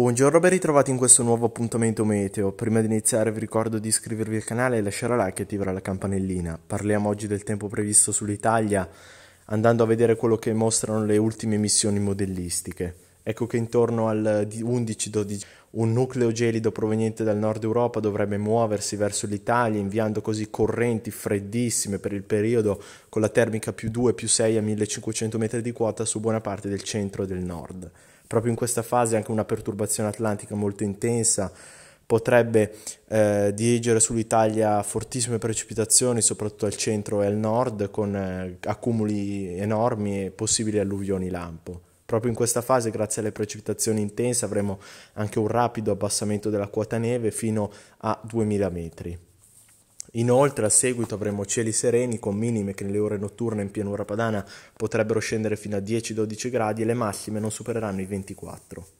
Buongiorno, e ben ritrovati in questo nuovo appuntamento meteo. Prima di iniziare vi ricordo di iscrivervi al canale e lasciare like e attivare la campanellina. Parliamo oggi del tempo previsto sull'Italia, andando a vedere quello che mostrano le ultime missioni modellistiche. Ecco che intorno al 11-12 un nucleo gelido proveniente dal nord Europa dovrebbe muoversi verso l'Italia inviando così correnti freddissime per il periodo con la termica più 2 più 6 a 1500 metri di quota su buona parte del centro e del nord proprio in questa fase anche una perturbazione atlantica molto intensa potrebbe eh, dirigere sull'Italia fortissime precipitazioni, soprattutto al centro e al nord, con eh, accumuli enormi e possibili alluvioni lampo. Proprio in questa fase, grazie alle precipitazioni intense, avremo anche un rapido abbassamento della quota neve fino a 2000 metri. Inoltre a seguito avremo cieli sereni con minime che nelle ore notturne in pianura padana potrebbero scendere fino a 10-12 gradi e le massime non supereranno i 24.